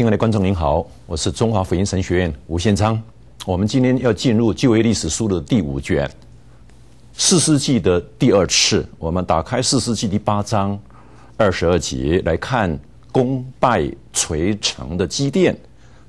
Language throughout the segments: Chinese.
亲爱的观众您好，我是中华福音神学院吴宪昌。我们今天要进入《旧约历史书》的第五卷，四世纪的第二次。我们打开四世纪第八章二十二节来看，功败垂成的基淀。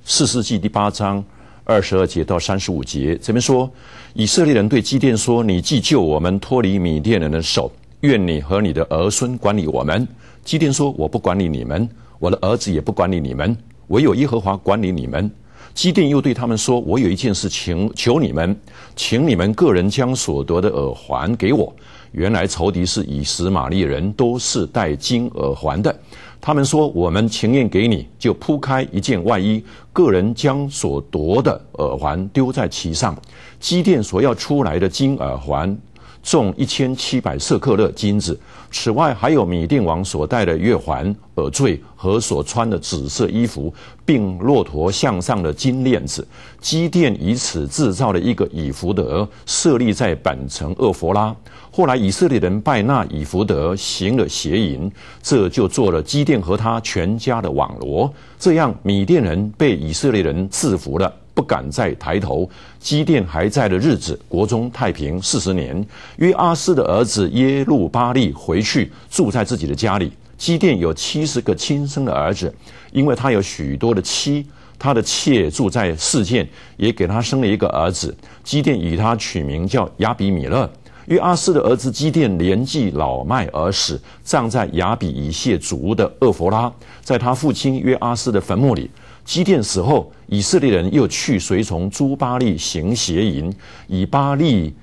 四世纪第八章二十二节到三十五节，这边说，以色列人对基甸说：“你既救我们脱离米甸人的手，愿你和你的儿孙管理我们。”基甸说：“我不管理你们，我的儿子也不管理你们。”唯有耶和华管理你们。基甸又对他们说：“我有一件事，情求你们，请你们个人将所得的耳环给我。原来仇敌是以实玛利人，都是戴金耳环的。他们说：‘我们情愿给你，就铺开一件外衣，个人将所夺的耳环丢在其上。’基甸所要出来的金耳环。”重一千七百色克勒金子，此外还有米甸王所戴的月环、耳坠和所穿的紫色衣服，并骆驼项上的金链子。基甸以此制造了一个以福德，设立在板城厄佛拉。后来以色列人拜纳以福德行了邪淫，这就做了基甸和他全家的网罗。这样米甸人被以色列人制服了。不敢再抬头。基甸还在的日子，国中太平四十年。约阿斯的儿子耶路巴利回去，住在自己的家里。基甸有七十个亲生的儿子，因为他有许多的妻，他的妾住在世件，也给他生了一个儿子。基甸与他取名叫亚比米勒。约阿斯的儿子基甸年纪老迈而死，葬在亚比以谢族的厄弗拉，在他父亲约阿斯的坟墓里。基甸死后，以色列人又去随从朱巴利行邪淫，以巴利、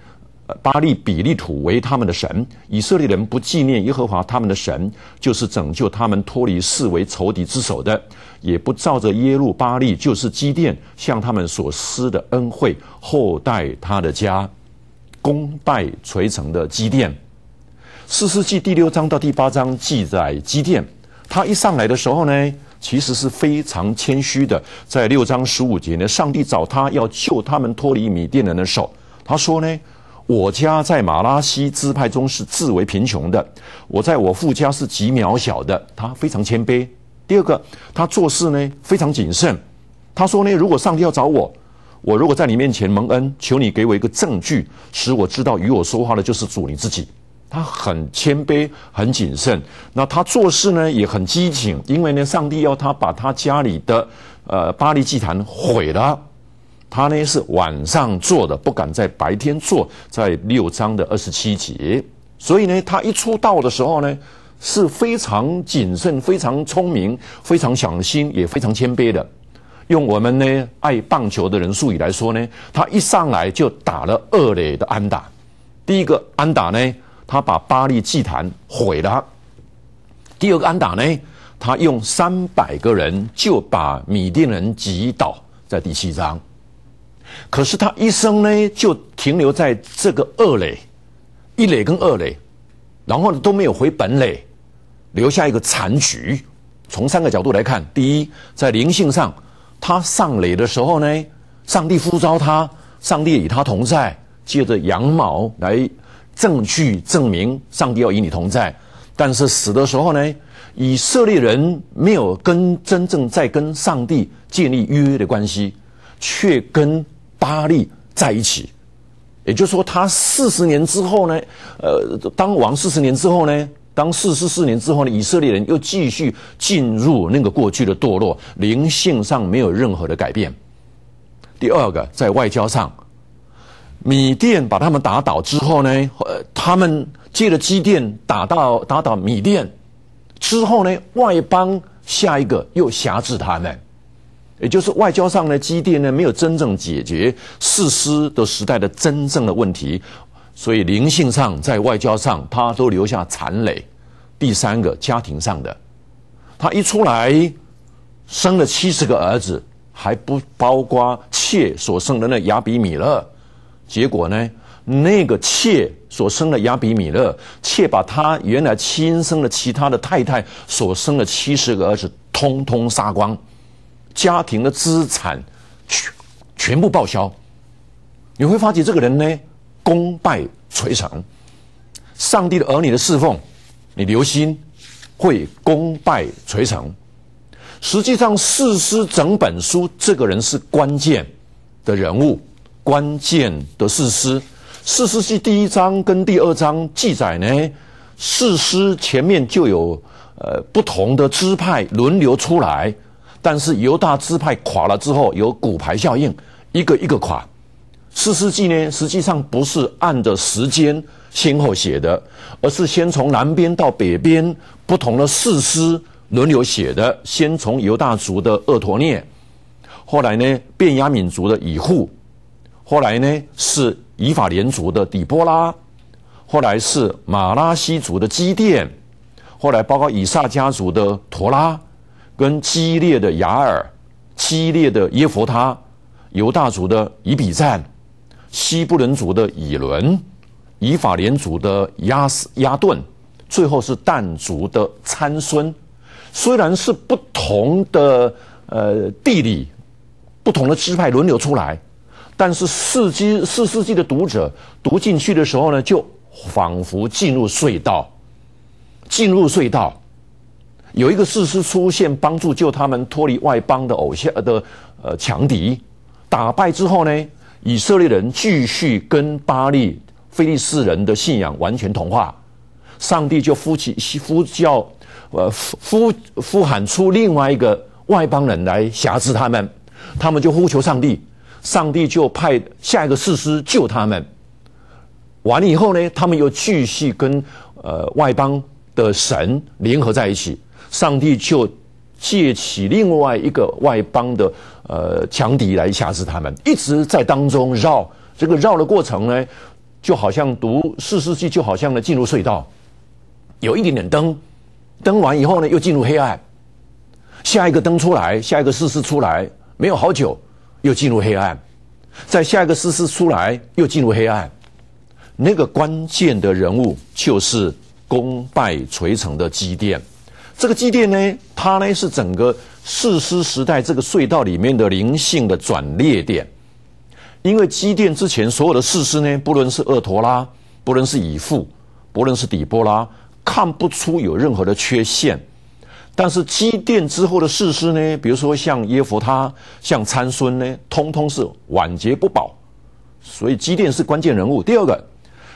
巴利比利土为他们的神。以色列人不纪念耶和华他们的神，就是拯救他们脱离视为仇敌之手的，也不照着耶路巴利就是基甸向他们所施的恩惠，后代他的家功败垂成的基甸。四世纪第六章到第八章记载基甸，他一上来的时候呢？其实是非常谦虚的，在六章十五节呢，上帝找他要救他们脱离米甸人的手，他说呢：“我家在马拉西支派中是自为贫穷的，我在我父家是极渺小的。”他非常谦卑。第二个，他做事呢非常谨慎。他说呢：“如果上帝要找我，我如果在你面前蒙恩，求你给我一个证据，使我知道与我说话的就是主你自己。”他很谦卑，很谨慎。那他做事呢也很机警，因为呢上帝要他把他家里的呃巴黎祭坛毁了。他呢是晚上做的，不敢在白天做，在六章的二十七节。所以呢他一出道的时候呢是非常谨慎、非常聪明、非常小心，也非常谦卑的。用我们呢爱棒球的人术语来说呢，他一上来就打了二垒的安打。第一个安打呢。他把巴黎祭坛毁了。第二个安达呢，他用三百个人就把米甸人击倒，在第七章。可是他一生呢，就停留在这个二垒，一垒跟二垒，然后都没有回本垒，留下一个残局。从三个角度来看：第一，在灵性上，他上垒的时候呢，上帝呼召他，上帝与他同在，借着羊毛来。证据证明上帝要与你同在，但是死的时候呢？以色列人没有跟真正在跟上帝建立约的关系，却跟巴利在一起。也就是说，他四十年之后呢，呃，当王四十年之后呢，当四十四年之后呢，以色列人又继续进入那个过去的堕落，灵性上没有任何的改变。第二个，在外交上。米店把他们打倒之后呢，呃，他们借了基电打到打倒米店之后呢，外邦下一个又辖制他们，也就是外交上的基电呢，没有真正解决四师的时代的真正的问题，所以灵性上在外交上他都留下残累。第三个家庭上的，他一出来生了七十个儿子，还不包括妾所生的那雅比米勒。结果呢？那个妾所生的亚比米勒，妾把他原来亲生的其他的太太所生的七十个儿子，通通杀光，家庭的资产全全部报销。你会发觉这个人呢，功败垂成。上帝的儿女的侍奉，你留心，会功败垂成。实际上，《四师》整本书，这个人是关键的人物。关键的事师，四师记第一章跟第二章记载呢，四师前面就有呃不同的支派轮流出来，但是犹大支派垮了之后，有骨牌效应，一个一个垮。四世纪呢，实际上不是按着时间先后写的，而是先从南边到北边不同的四师轮流写的，先从犹大族的厄陀聂，后来呢，便雅敏族的以户。后来呢，是以法莲族的底波拉；后来是马拉西族的基甸；后来包括以撒家族的陀拉，跟激烈的雅尔，激烈的耶佛他，犹大族的以比赞，西布伦族的以伦，以法莲族的亚斯亚顿，最后是但族的参孙。虽然是不同的呃地理，不同的支派轮流出来。但是四纪四世纪的读者读进去的时候呢，就仿佛进入隧道，进入隧道，有一个事实出现，帮助救他们脱离外邦的偶像的呃强敌。打败之后呢，以色列人继续跟巴利菲利斯人的信仰完全同化，上帝就呼起呼叫呃呼呼喊出另外一个外邦人来辖制他们，他们就呼求上帝。上帝就派下一个士师救他们，完了以后呢，他们又继续跟呃外邦的神联合在一起。上帝就借起另外一个外邦的呃强敌来吓制他们。一直在当中绕，这个绕的过程呢，就好像读四世纪，就好像呢进入隧道，有一点点灯，灯完以后呢，又进入黑暗。下一个灯出来，下一个世世出来，没有好久。又进入黑暗，在下一个世师出来，又进入黑暗。那个关键的人物就是功败垂成的基淀。这个基淀呢，它呢是整个史师时代这个隧道里面的灵性的转裂点。因为基淀之前所有的世师呢，不论是厄陀拉，不论是以父，不论是底波拉，看不出有任何的缺陷。但是积淀之后的事实呢，比如说像耶佛他、像参孙呢，通通是晚节不保，所以积淀是关键人物。第二个，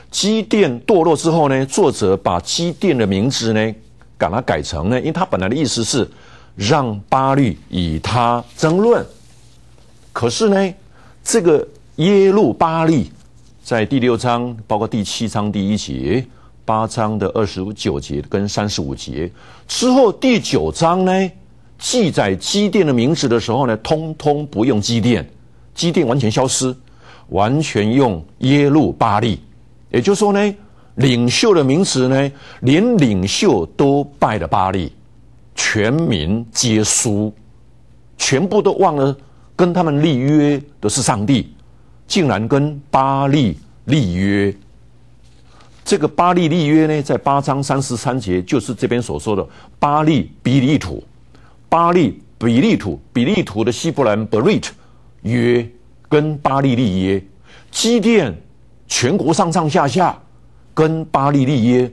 积淀堕落之后呢，作者把积淀的名字呢，把它改成呢，因为他本来的意思是让巴律与他争论，可是呢，这个耶路巴律在第六章，包括第七章第一节。八章的二十九节跟三十五节之后，第九章呢记载基甸的名字的时候呢，通通不用基甸，基甸完全消失，完全用耶路巴利。也就是说呢，领袖的名词呢，连领袖都拜了巴利，全民皆输，全部都忘了跟他们立约的是上帝，竟然跟巴利立约。这个巴利利约呢，在八章三十三节，就是这边所说的巴利比利土，巴利比利土，比利土的西布兰布瑞特约跟巴利利耶，基甸全国上上下下跟巴利利耶，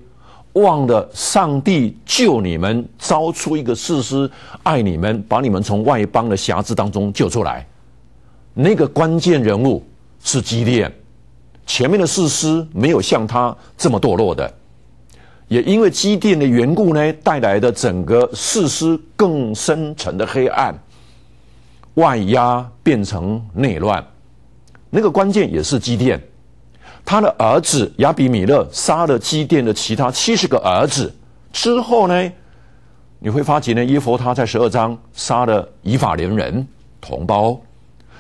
望的上帝救你们，招出一个誓师爱你们，把你们从外邦的辖制当中救出来，那个关键人物是基甸。前面的四师没有像他这么堕落的，也因为基甸的缘故呢，带来的整个四师更深层的黑暗，外压变成内乱，那个关键也是基甸，他的儿子亚比米勒杀了基甸的其他七十个儿子之后呢，你会发觉呢，耶和他，在十二章杀了以法连人同胞，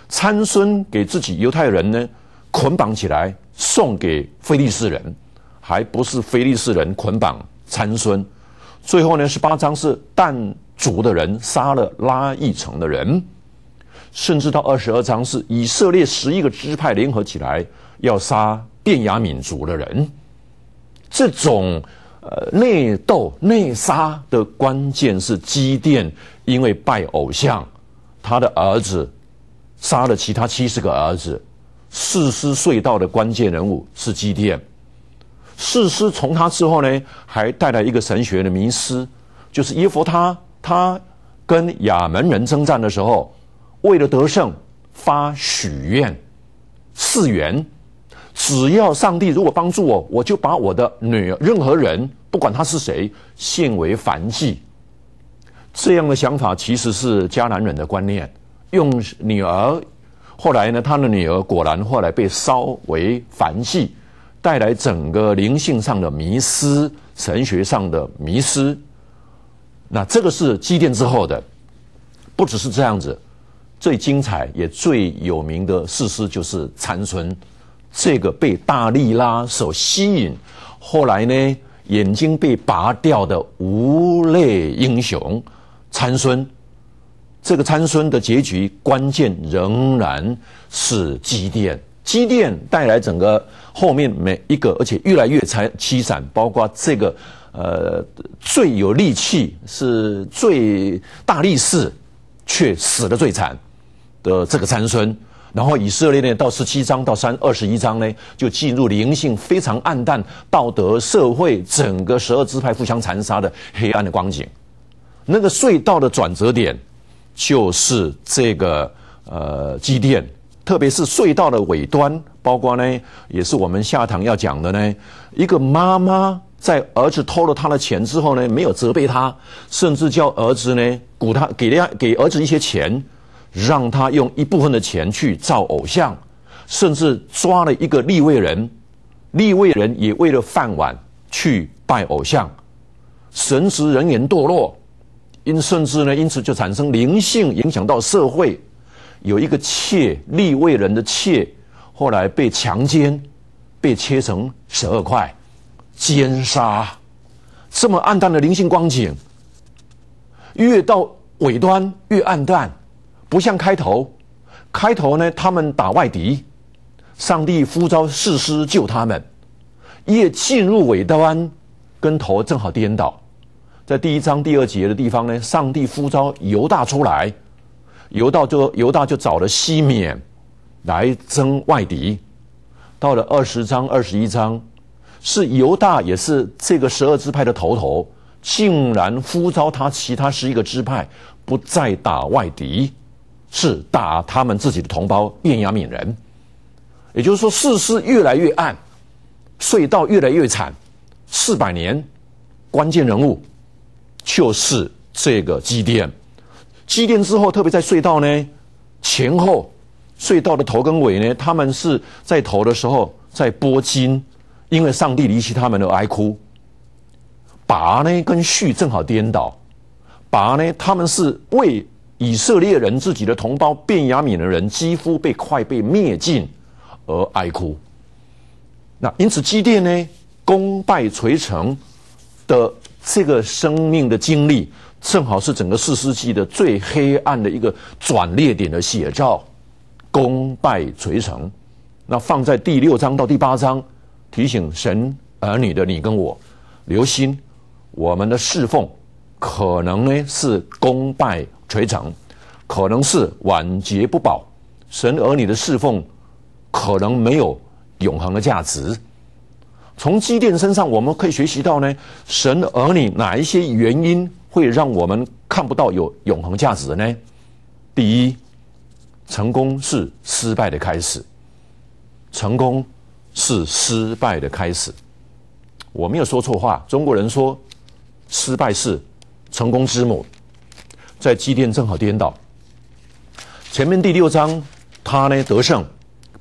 参孙给自己犹太人呢。捆绑起来送给非利士人，还不是非利士人捆绑参孙。最后呢，十八章是但族的人杀了拉一城的人，甚至到二十二章是以色列十一个支派联合起来要杀便雅敏族的人。这种呃内斗内杀的关键是基甸，因为拜偶像，他的儿子杀了其他七十个儿子。四师隧道的关键人物是基甸。四师从他之后呢，还带来一个神学的迷失，就是耶和华他他跟亚门人征战的时候，为了得胜发许愿誓愿，只要上帝如果帮助我，我就把我的女儿任何人不管他是谁献为凡祭。这样的想法其实是迦南人的观念，用女儿。后来呢，他的女儿果然后来被烧为凡气，带来整个灵性上的迷失、神学上的迷失。那这个是积淀之后的，不只是这样子。最精彩也最有名的事实就是参孙，这个被大力拉所吸引，后来呢眼睛被拔掉的无泪英雄参孙。这个参孙的结局，关键仍然是积淀。积淀带来整个后面每一个，而且越来越残凄惨。包括这个呃最有力气、是最大力士，却死的最惨的这个参孙。然后以色列呢，到十七章到三二十一章呢，就进入灵性非常暗淡、道德社会整个十二支派互相残杀的黑暗的光景。那个隧道的转折点。就是这个呃，祭奠，特别是隧道的尾端，包括呢，也是我们下堂要讲的呢。一个妈妈在儿子偷了他的钱之后呢，没有责备他，甚至叫儿子呢，鼓他给了给儿子一些钱，让他用一部分的钱去造偶像，甚至抓了一个立位人，立位人也为了饭碗去拜偶像，神职人员堕落。因甚至呢，因此就产生灵性，影响到社会。有一个妾，立位人的妾，后来被强奸，被切成十二块，奸杀。这么暗淡的灵性光景，越到尾端越暗淡，不像开头。开头呢，他们打外敌，上帝呼召誓师救他们。越进入尾端，跟头正好颠倒。在第一章第二节的地方呢，上帝呼召犹大出来，犹大就犹大就找了西缅来征外敌。到了二十章二十一章，是犹大也是这个十二支派的头头，竟然呼召他其他十一个支派不再打外敌，是打他们自己的同胞便雅悯人。也就是说，世事越来越暗，隧道越来越惨。四百年关键人物。就是这个祭奠，祭奠之后，特别在隧道呢，前后隧道的头跟尾呢，他们是在头的时候在拨金，因为上帝离弃他们而哀哭。拔呢跟续正好颠倒，拔呢他们是为以色列人自己的同胞便雅悯的人几乎被快被灭尽而哀哭。那因此祭奠呢，功败垂成。的这个生命的经历，正好是整个四世纪的最黑暗的一个转捩点的写照，功败垂成。那放在第六章到第八章，提醒神儿女的你跟我留心，我们的侍奉可能呢是功败垂成，可能是晚节不保。神儿女的侍奉可能没有永恒的价值。从基甸身上，我们可以学习到呢，神儿女哪一些原因会让我们看不到有永恒价值呢？第一，成功是失败的开始。成功是失败的开始，我没有说错话。中国人说，失败是成功之母，在基甸正好颠倒。前面第六章，他呢得胜，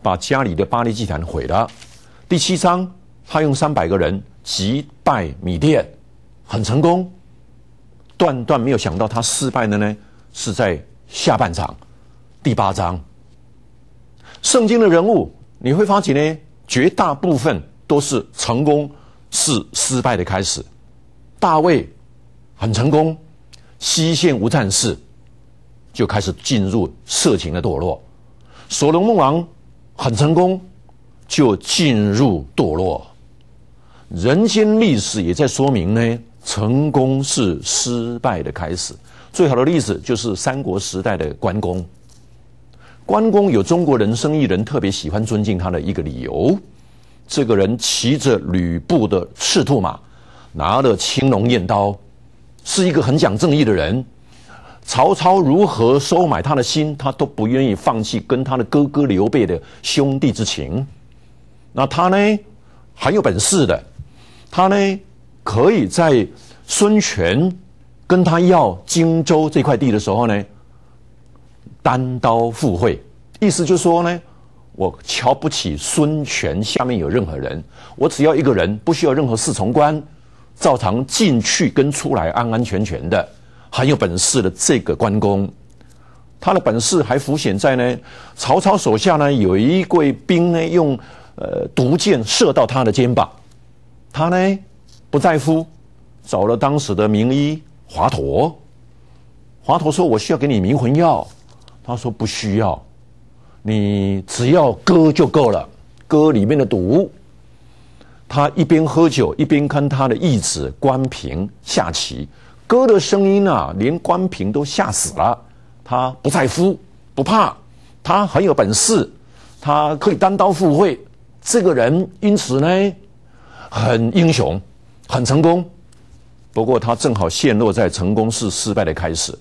把家里的巴黎祭坛毁了。第七章。他用三百个人击败米甸，很成功。断断没有想到他失败的呢，是在下半场第八章。圣经的人物，你会发觉呢，绝大部分都是成功是失败的开始。大卫很成功，西线无战事，就开始进入色情的堕落。所罗门王很成功，就进入堕落。人间历史也在说明呢，成功是失败的开始。最好的例子就是三国时代的关公。关公有中国人生意人特别喜欢尊敬他的一个理由，这个人骑着吕布的赤兔马，拿了青龙偃刀，是一个很讲正义的人。曹操如何收买他的心，他都不愿意放弃跟他的哥哥刘备的兄弟之情。那他呢，很有本事的。他呢，可以在孙权跟他要荆州这块地的时候呢，单刀赴会。意思就是说呢，我瞧不起孙权下面有任何人，我只要一个人，不需要任何侍从官，照常进去跟出来，安安全全的，很有本事的这个关公。他的本事还浮显在呢。曹操手下呢，有一贵兵呢，用呃毒箭射到他的肩膀。他呢，不在乎，找了当时的名医华佗。华佗说：“我需要给你迷魂药。”他说：“不需要，你只要割就够了，割里面的毒。”他一边喝酒一边看他的义子关平下棋，割的声音啊，连关平都吓死了。他不在乎，不怕，他很有本事，他可以单刀赴会。这个人因此呢。很英雄，很成功。不过他正好陷落在成功是失败的开始，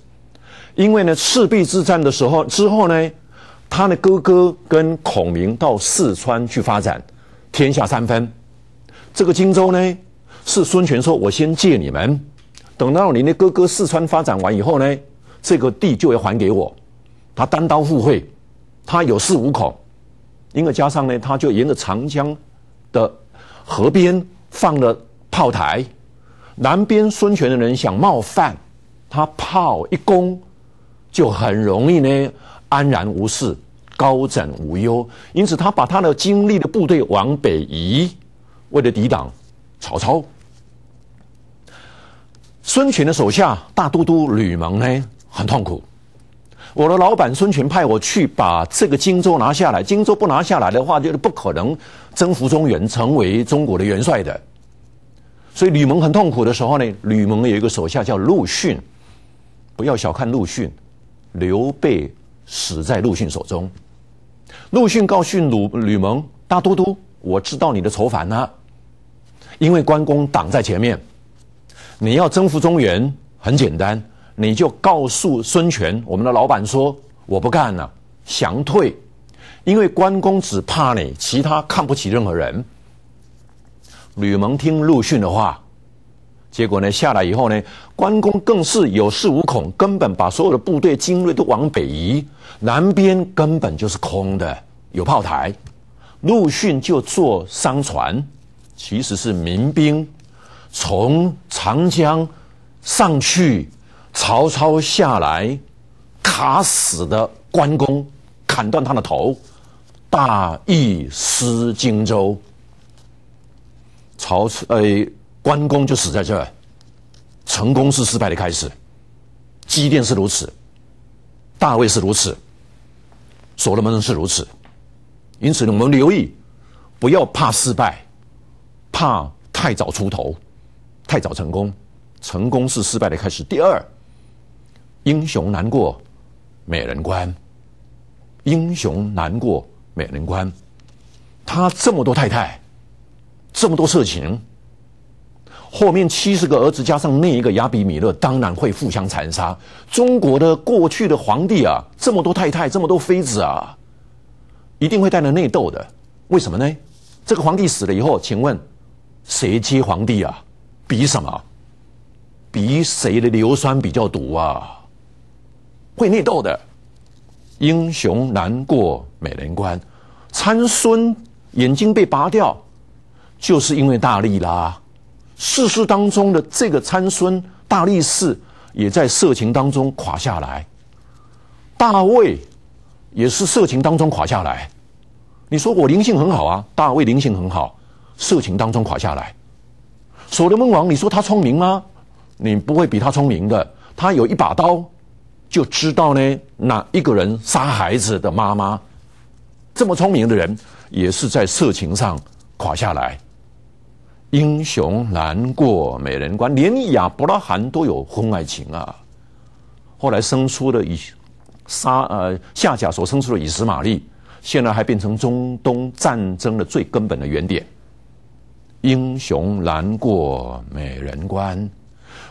因为呢，赤壁之战的时候之后呢，他的哥哥跟孔明到四川去发展天下三分。这个荆州呢，是孙权说：“我先借你们，等到你的哥哥四川发展完以后呢，这个地就要还给我。”他单刀赴会，他有恃无恐，因为加上呢，他就沿着长江的。河边放了炮台，南边孙权的人想冒犯他，炮一攻就很容易呢，安然无事，高枕无忧。因此，他把他的精历的部队往北移，为了抵挡曹操。孙权的手下大都督吕蒙呢，很痛苦。我的老板孙权派我去把这个荆州拿下来，荆州不拿下来的话，就是不可能征服中原，成为中国的元帅的。所以吕蒙很痛苦的时候呢，吕蒙有一个手下叫陆逊。不要小看陆逊，刘备死在陆逊手中。陆逊告诉鲁吕蒙大都督，我知道你的仇反了，因为关公挡在前面，你要征服中原很简单。你就告诉孙权，我们的老板说我不干了，降退，因为关公只怕你，其他看不起任何人。吕蒙听陆逊的话，结果呢下来以后呢，关公更是有恃无恐，根本把所有的部队精锐都往北移，南边根本就是空的，有炮台。陆逊就坐商船，其实是民兵，从长江上去。曹操下来，卡死的关公，砍断他的头，大意失荆州。曹呃关公就死在这儿。成功是失败的开始，积淀是如此，大卫是如此，所罗门是如此。因此，我们留意，不要怕失败，怕太早出头，太早成功。成功是失败的开始。第二。英雄难过美人关，英雄难过美人关。他这么多太太，这么多事情，后面七十个儿子加上那一个亚比米勒，当然会互相残杀。中国的过去的皇帝啊，这么多太太，这么多妃子啊，一定会带来内斗的。为什么呢？这个皇帝死了以后，请问谁接皇帝啊？比什么？比谁的硫酸比较毒啊？会内斗的，英雄难过美人关，参孙眼睛被拔掉，就是因为大力啦。世事当中的这个参孙，大力士也在色情当中垮下来。大卫也是色情当中垮下来。你说我灵性很好啊？大卫灵性很好，色情当中垮下来。所罗门王，你说他聪明吗？你不会比他聪明的。他有一把刀。就知道呢，那一个人杀孩子的妈妈，这么聪明的人，也是在色情上垮下来。英雄难过美人关，连亚伯拉罕都有婚外情啊。后来生出了以杀呃夏甲所生出的以实玛丽，现在还变成中东战争的最根本的原点。英雄难过美人关。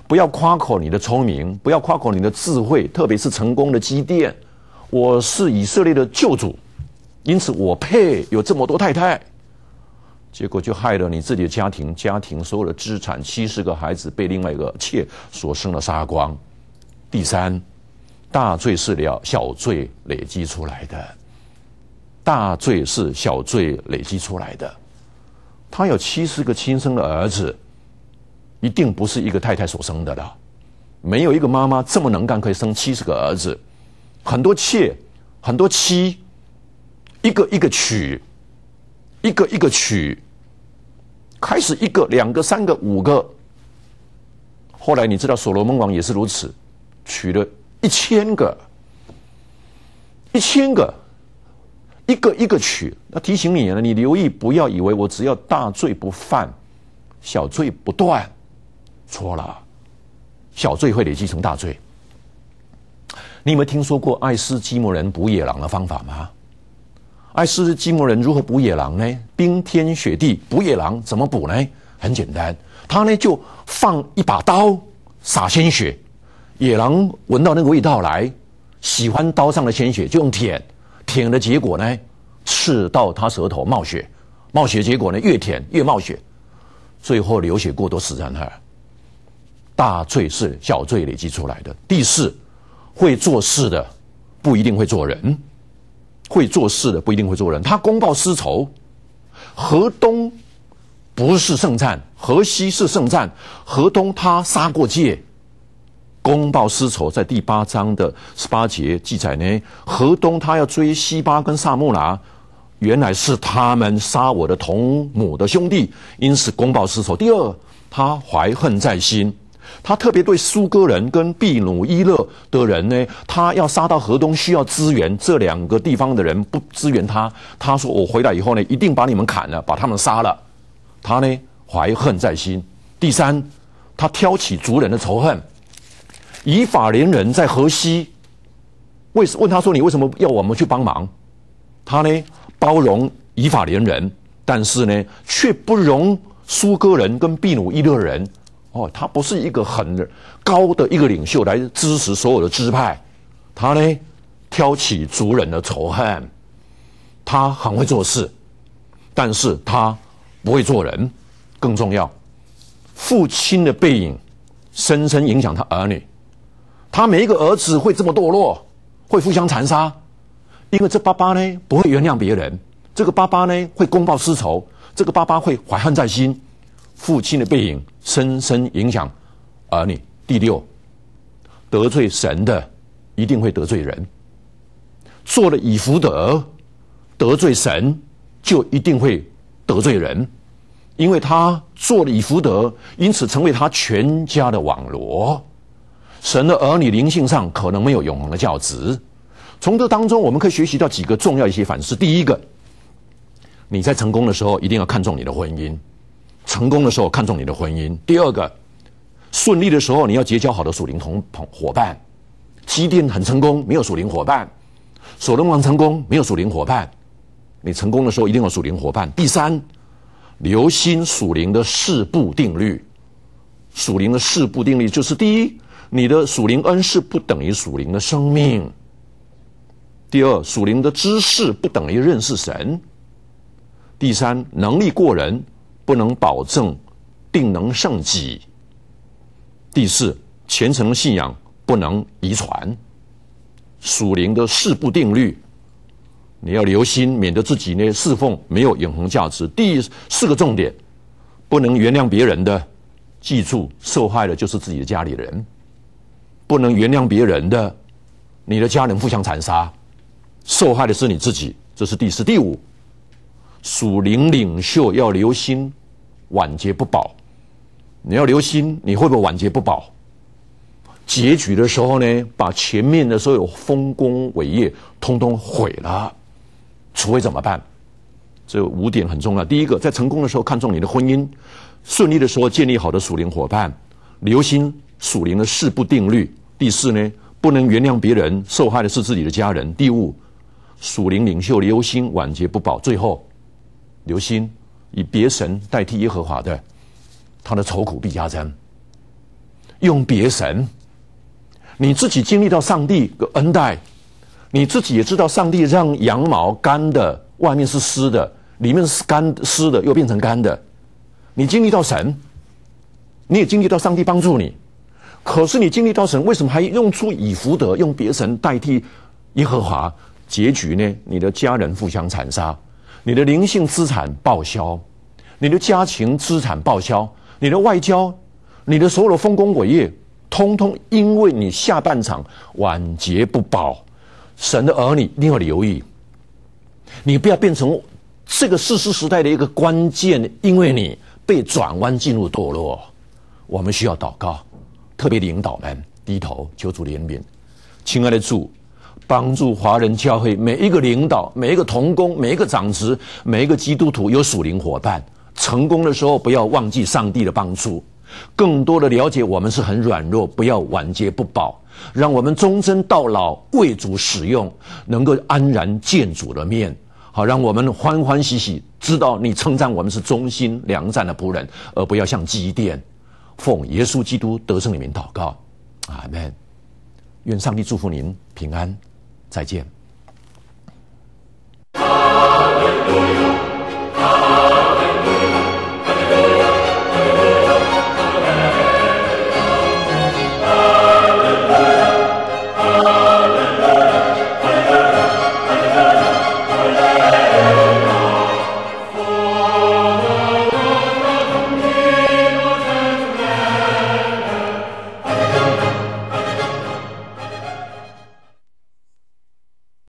不要夸口你的聪明，不要夸口你的智慧，特别是成功的积淀。我是以色列的救主，因此我配有这么多太太。结果就害了你自己的家庭，家庭所有的资产，七十个孩子被另外一个妾所生的杀光。第三，大罪是了小罪累积出来的，大罪是小罪累积出来的。他有七十个亲生的儿子。一定不是一个太太所生的了，没有一个妈妈这么能干可以生七十个儿子，很多妾，很多妻，一个一个娶，一个一个娶，开始一个两个三个五个，后来你知道所罗门王也是如此，娶了一千个，一千个，一个一个娶。那提醒你了，你留意，不要以为我只要大罪不犯，小罪不断。错了，小罪会累积成大罪。你有没有听说过爱斯基摩人捕野狼的方法吗？爱斯基摩人如何捕野狼呢？冰天雪地捕野狼怎么捕呢？很简单，他呢就放一把刀，撒鲜血，野狼闻到那个味道来，喜欢刀上的鲜血，就用舔舔的结果呢，刺到他舌头冒血，冒血结果呢越舔越冒血，最后流血过多死在那儿。大罪是小罪累积出来的。第四，会做事的不一定会做人；会做事的不一定会做人。他公报私仇，河东不是圣战，河西是圣战。河东他杀过界，公报私仇，在第八章的十八节记载呢。河东他要追西巴跟萨木拿。原来是他们杀我的同母的兄弟，因此公报私仇。第二，他怀恨在心。他特别对苏哥人跟秘鲁伊勒的人呢，他要杀到河东需要支援，这两个地方的人不支援他，他说我回来以后呢，一定把你们砍了，把他们杀了。他呢怀恨在心。第三，他挑起族人的仇恨，以法连人在河西，为什问他说你为什么要我们去帮忙？他呢包容以法连人，但是呢却不容苏哥人跟秘鲁伊勒人。哦，他不是一个很高的一个领袖来支持所有的支派，他呢挑起族人的仇恨，他很会做事，但是他不会做人。更重要，父亲的背影深深影响他儿女。他每一个儿子会这么堕落，会互相残杀，因为这爸爸呢不会原谅别人。这个爸爸呢会公报私仇，这个爸爸会怀恨在心。父亲的背影。深深影响儿女。第六，得罪神的一定会得罪人。做了以福德，得罪神就一定会得罪人，因为他做了以福德，因此成为他全家的网罗。神的儿女灵性上可能没有永恒的教职。从这当中，我们可以学习到几个重要一些反思。第一个，你在成功的时候，一定要看重你的婚姻。成功的时候看重你的婚姻。第二个，顺利的时候你要结交好的属灵同朋伙伴。机电很成功没有属灵伙伴，守灯王成功没有属灵伙伴。你成功的时候一定有属灵伙伴。第三，留心属灵的四步定律。属灵的四步定律就是：第一，你的属灵恩赐不等于属灵的生命；第二，属灵的知识不等于认识神；第三，能力过人。不能保证定能胜己。第四，虔诚的信仰不能遗传。属灵的四不定律，你要留心，免得自己呢侍奉没有永恒价值。第四个重点，不能原谅别人的，记住，受害的就是自己的家里人。不能原谅别人的，你的家人互相残杀，受害的是你自己。这是第四、第五。属灵领袖要留心，晚节不保。你要留心，你会不会晚节不保？结局的时候呢，把前面的所有丰功伟业通通毁了，除非怎么办？这五点很重要。第一个，在成功的时候看重你的婚姻；顺利的时候建立好的属灵伙伴。留心属灵的事不定律。第四呢，不能原谅别人；受害的是自己的家人。第五，属灵领袖留心晚节不保。最后。留心，以别神代替耶和华的，他的愁苦必加增。用别神，你自己经历到上帝的恩待，你自己也知道上帝让羊毛干的外面是湿的，里面是干湿的又变成干的。你经历到神，你也经历到上帝帮助你，可是你经历到神，为什么还用出以福德用别神代替耶和华？结局呢？你的家人互相残杀。你的灵性资产报销，你的家庭资产报销，你的外交，你的所有的丰功伟业，通通因为你下半场晚节不保，神的儿女一定要留意，你不要变成这个世事时代的一个关键，因为你被转弯进入堕落。我们需要祷告，特别领导们低头求主怜悯，亲爱的主。帮助华人教会每一个领导，每一个同工，每一个长职，每一个基督徒有属灵伙伴。成功的时候，不要忘记上帝的帮助，更多的了解我们是很软弱，不要晚节不保。让我们终身到老为主使用，能够安然见主的面。好，让我们欢欢喜喜知道你称赞我们是忠心良善的仆人，而不要像祭奠。奉耶稣基督得胜里面祷告，阿门。愿上帝祝福您平安。再见。